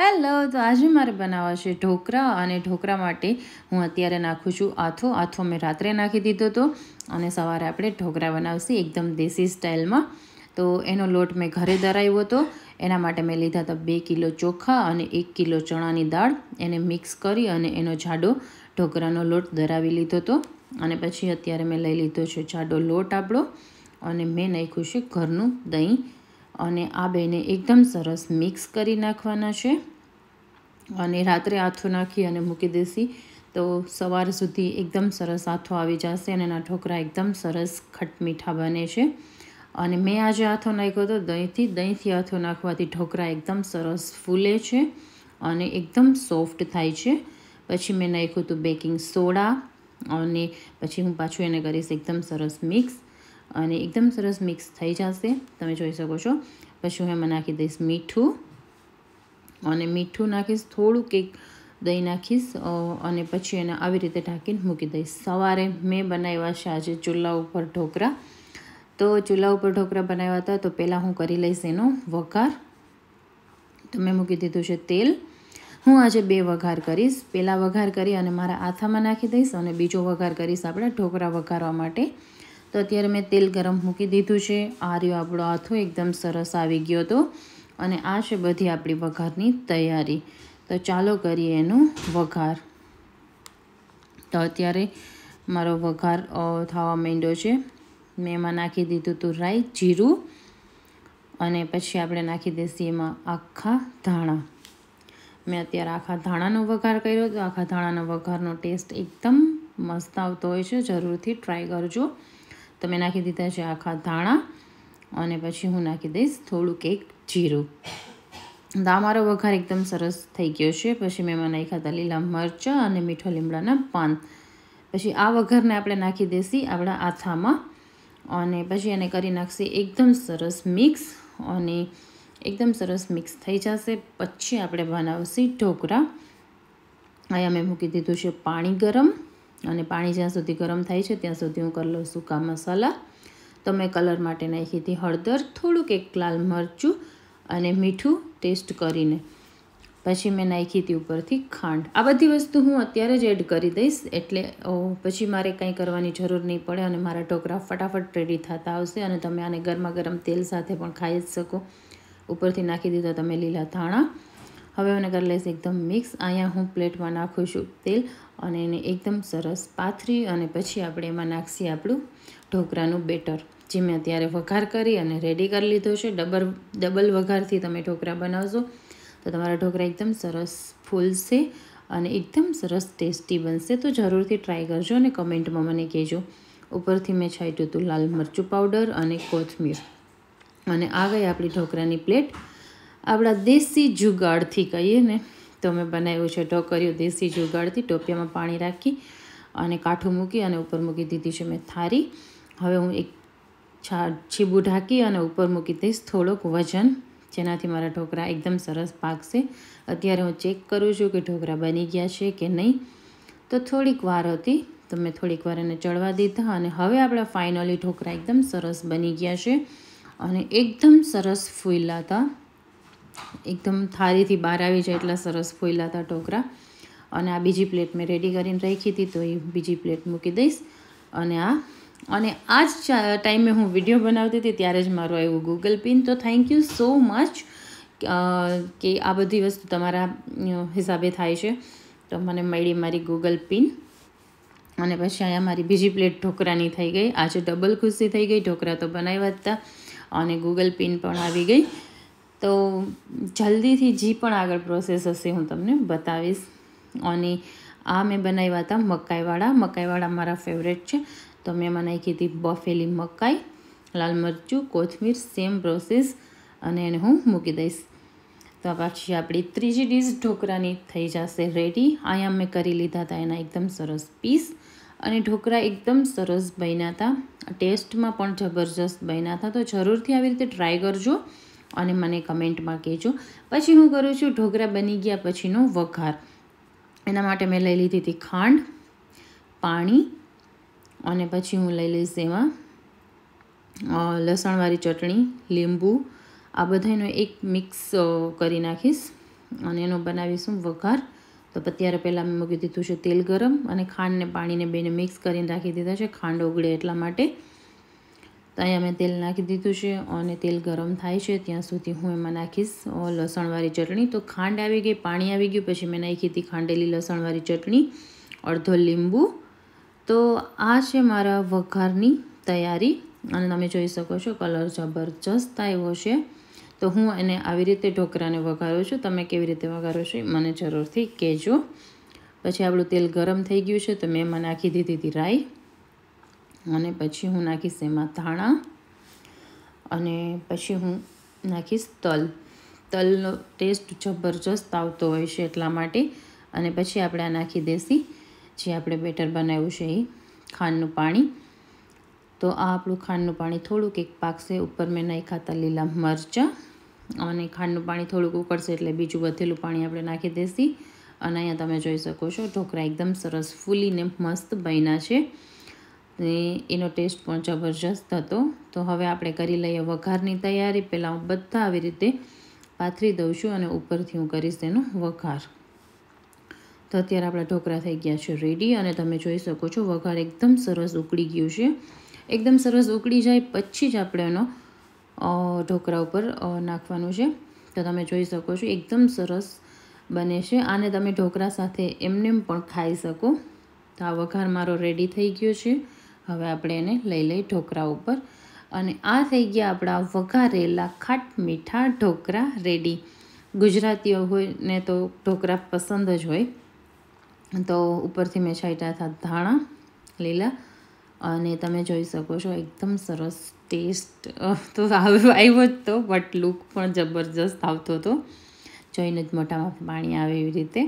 hello તો આજે મારે બનાવવા છે ઢોકળા અને ઢોકળા માટે હું અત્યારે નાખું છું આથો આથો મેં રાત્રે નાખી દીધો હતો અને સવારે આપણે ઢોકળા બનાવશે એકદમ દેશી સ્ટાઇલમાં તો એનો લોટ મેં ઘરે ધરાવ્યો હતો એના માટે મેં લીધા હતા બે કિલો ચોખા અને એક કિલો ચણાની દાળ એને મિક્સ કરી અને એનો જાડો ઢોકળાનો લોટ ધરાવી લીધો હતો અને પછી અત્યારે મેં લઈ લીધો છે જાડો લોટ આપણો અને મેં નાખ્યું છે ઘરનું દહીં અને આ બેને એકદમ સરસ મિક્સ કરી નાખવાના છે અને રાત્રે આથું નાખી અને મૂકી દેશી તો સવાર સુધી એકદમ સરસ આથો આવી જશે અને એના ઠોકરા એકદમ સરસ ખટમીઠા બને છે અને મેં આજે હાથો નાખ્યો હતો દહીંથી દહીંથી હાથો નાખવાથી ઠોકરા એકદમ સરસ ફૂલે છે અને એકદમ સોફ્ટ થાય છે પછી મેં નાખ્યું હતું બેકિંગ સોડા અને પછી હું પાછું એને કરીશ એકદમ સરસ મિક્સ અને એકદમ સરસ મિક્સ થઈ જશે તમે જોઈ શકો છો પછી હું એમાં નાખી દઈશ મીઠું અને મીઠું નાખીશ થોડુંક એક દહીં નાખીશ અને પછી એને આવી રીતે ઢાંકીને મૂકી દઈશ સવારે મેં બનાવ્યા છે આજે ચૂલા ઉપર ઢોકરા તો ચૂલા ઉપર ઢોકરા બનાવ્યા હતા તો પહેલાં હું કરી લઈશ એનો વઘાર તો મેં મૂકી દીધું છે તેલ હું આજે બે વઘાર કરીશ પહેલાં વઘાર કરી અને મારા આથામાં નાખી દઈશ અને બીજો વઘાર કરીશ આપણે ઢોકરા વઘારવા માટે તો અત્યારે મેં તેલ ગરમ મૂકી દીધું છે આ રહ્યો આપણો આથો એકદમ સરસ આવી ગયો હતો અને આ છે બધી આપણી વઘારની તૈયારી તો ચાલો કરીએ એનું વઘાર તો અત્યારે મારો વઘાર થવા માંડ્યો છે મેં એમાં નાખી દીધું હતું રાઈ જીરું અને પછી આપણે નાખી દઈશું એમાં આખા ધાણા મેં અત્યારે આખા ધાણાનો વઘાર કર્યો તો આખા ધાણાનો વઘારનો ટેસ્ટ એકદમ મસ્ત આવતો હોય છે જરૂરથી ટ્રાય કરજો તમે નાખી દીધા છે આખા ધાણા અને પછી હું નાખી દઈશ થોડુંક એક જીરું દામારો વઘાર એકદમ સરસ થઈ ગયો છે પછી મેં એમાં નાખ્યા લીલા મરચાં અને મીઠો લીમડાના પાન પછી આ વઘારને આપણે નાખી દઈશી આપણા આથામાં અને પછી એને કરી નાખશે એકદમ સરસ મિક્સ અને એકદમ સરસ મિક્સ થઈ જશે પછી આપણે બનાવશી ઢોકળા અહીંયા મેં મૂકી દીધું છે પાણી ગરમ અને પાણી જ્યાં સુધી ગરમ થાય છે ત્યાં સુધી હું કરી લઉં સૂકા મસાલા તો મેં કલર માટે નાખી હતી હળદર થોડુંક એક લાલ મરચું અને મીઠું ટેસ્ટ કરીને પછી મેં નાખી હતી ઉપરથી ખાંડ આ બધી વસ્તુ હું અત્યારે જ એડ કરી દઈશ એટલે પછી મારે કંઈ કરવાની જરૂર નહીં પડે અને મારા ઢોકળા ફટાફટ રેડી થતા આવશે અને તમે આને ગરમા ગરમ તેલ સાથે પણ ખાઈ જ શકો ઉપરથી નાખી દીધા તમે લીલા ધાણા હવે મને કરી લઈશ એકદમ મિક્સ અહીંયા હું પ્લેટમાં નાખું છું તેલ અને એને એકદમ સરસ પાથરી અને પછી આપણે એમાં નાખીએ આપણું ઢોકરાનું બેટર જે મેં અત્યારે વઘાર કરી અને રેડી કરી લીધો છે ડબલ ડબલ વઘારથી તમે ઢોકરા બનાવશો તો તમારા ઢોકરા એકદમ સરસ ફૂલશે અને એકદમ સરસ ટેસ્ટી બનશે તો જરૂરથી ટ્રાય કરજો અને કમેન્ટમાં મને કહેજો ઉપરથી મેં છાંટ્યું હતું લાલ મરચું પાવડર અને કોથમીર અને આ ગઈ આપણી ઢોકરાની પ્લેટ આપણા દેશી જુગાડથી કહીએ ને તો મેં બનાવ્યું છે ઢોકર્યું દેશી જુગાડથી ટોપિયામાં પાણી રાખી અને કાઠું મૂકી અને ઉપર મૂકી દીધી છે મેં થારી હવે હું એક છા છીબું ઢાંકી અને ઉપર મૂકી દઈશ થોડોક વજન જેનાથી મારા ઢોકળા એકદમ સરસ પાકશે અત્યારે હું ચેક કરું છું કે ઢોકળા બની ગયા છે કે નહીં તો થોડીક વાર હતી તો મેં થોડીક વાર એને ચડવા દીધા અને હવે આપણા ફાઇનલી ઢોકળા એકદમ સરસ બની ગયા છે અને એકદમ સરસ ફૂલ્યા હતા એકદમ થાળીથી બહાર આવી જાય એટલા સરસ ફોયલા હતા ટોકરા અને આ બીજી પ્લેટ મેં રેડી કરીને રાખી હતી તો એ બીજી પ્લેટ મૂકી દઈશ અને આ અને આ જ ટાઈમે હું વિડીયો બનાવતી હતી ત્યારે જ મારું આવ્યું ગૂગલ પિન તો થેન્ક યુ સો મચ કે આ બધી વસ્તુ તમારા હિસાબે થાય છે તો મને મળી મારી ગૂગલ પિન અને પછી અહીંયા મારી બીજી પ્લેટ ઢોકરાની થઈ ગઈ આજે ડબલ ખુશી થઈ ગઈ ઢોકરા તો બનાવ્યા હતા અને ગૂગલ પિન પણ આવી ગઈ તો જલ્દીથી જે પણ આગળ પ્રોસેસ હશે હું તમને બતાવીશ અને આ મેં બનાવ્યા હતા મકાઈવાળા મકાઈવાળા મારા ફેવરેટ છે તો મેં બનાવી કીધી બફેલી મકાઈ લાલ મરચું કોથમીર સેમ પ્રોસેસ અને એને હું મૂકી દઈશ તો પછી આપણી ત્રીજી ડીશ ઢોકરાની થઈ જશે રેડી અહીંયા મેં કરી લીધા હતા એના એકદમ સરસ પીસ અને ઢોકરા એકદમ સરસ બન્યા હતા ટેસ્ટમાં પણ જબરજસ્ત બન્યા હતા તો જરૂરથી આવી રીતે ટ્રાય કરજો અને મને કમેન્ટમાં કહેજો પછી હું કરું છું ઢોકરા બની ગયા પછીનો વઘાર એના માટે મેં લઈ લીધી હતી ખાંડ પાણી અને પછી હું લઈ લઈશ એમાં લસણવાળી ચટણી લીંબુ આ બધાનો એક મિક્સ કરી નાખીશ અને એનો બનાવીશું વઘાર તો અત્યારે પહેલાં મેં મૂકી દીધું છે તેલ ગરમ અને ખાંડને પાણીને બેને મિક્સ કરીને રાખી દીધા છે ખાંડ ઓગળે એટલા માટે તો અહીંયા મેં તેલ નાખી દીધું છે અને તેલ ગરમ થાય છે ત્યાં સુધી હું એમાં નાખીશ લસણવાળી ચટણી તો ખાંડ આવી ગઈ પાણી આવી ગયું પછી મેં નાખી હતી ખાંડેલી લસણવાળી ચટણી અડધો લીંબુ તો આ છે મારા વઘારની તૈયારી અને તમે જોઈ શકો છો કલર જબરજસ્ત આવ્યો છે તો હું એને આવી રીતે ઢોકરાને વઘારું છું તમે કેવી રીતે વઘારો છો મને જરૂરથી કહેજો પછી આપણું તેલ ગરમ થઈ ગયું છે તો મેં એમાં નાખી દીધી હતી રાઈ અને પછી હું નાખીશ એમાં ધાણા અને પછી હું નાખીશ તલ તલનો ટેસ્ટ જબરજસ્ત આવતો હોય છે એટલા માટે અને પછી આપણે આ નાખી દેશી જે આપણે બેટર બનાવ્યું છે એ ખાંડનું પાણી તો આ આપણું ખાંડનું પાણી થોડુંક એક પાકશે ઉપર મેં નહીં ખાતા લીલા મરચાં અને ખાંડનું પાણી થોડુંક ઉકળશે એટલે બીજું વધેલું પાણી આપણે નાખી દેશી અને અહીંયા તમે જોઈ શકો છો ઢોકળા એકદમ સરસ ફૂલીને મસ્ત બન્યા છે ને એનો ટેસ્ટ પણ જબરજસ્ત હતો તો હવે આપણે કરી લઈએ વઘારની તૈયારી પહેલાં હું બધા આવી રીતે પાથરી દઉં છું અને ઉપરથી હું કરીશ તેનો વઘાર તો અત્યારે આપણા ઢોકળા થઈ ગયા છે રેડી અને તમે જોઈ શકો છો વઘાર એકદમ સરસ ઉકળી ગયું છે એકદમ સરસ ઉકળી જાય પછી જ આપણે એનો ઢોકળા ઉપર નાખવાનું છે તો તમે જોઈ શકો છો એકદમ સરસ બને છે આને તમે ઢોકળા સાથે એમનેમ પણ ખાઈ શકો તો આ વઘાર મારો રેડી થઈ ગયો છે હવે આપણે એને લઈ લઈ ઢોકરા ઉપર અને આ થઈ ગયા આપણા વઘારેલા ખાટ મીઠા ઢોકરા રેડી ગુજરાતીઓ હોય ને તો ઢોકરા પસંદ જ હોય તો ઉપરથી મેં છાંટ્યા હતા ધાણા લીલા અને તમે જોઈ શકો છો એકદમ સરસ ટેસ્ટ તો આવ્યો જ તો બટ લુક પણ જબરજસ્ત આવતો હતો જોઈને જ મોટામાં પાણી આવે એવી રીતે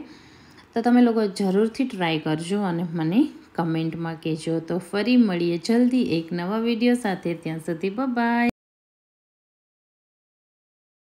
તો તમે લોકો જરૂરથી ટ્રાય કરજો અને મને કમેન્ટમાં કહેજો તો ફરી મળીએ જલ્દી એક નવા વિડીયો સાથે ત્યાં સુધી બાય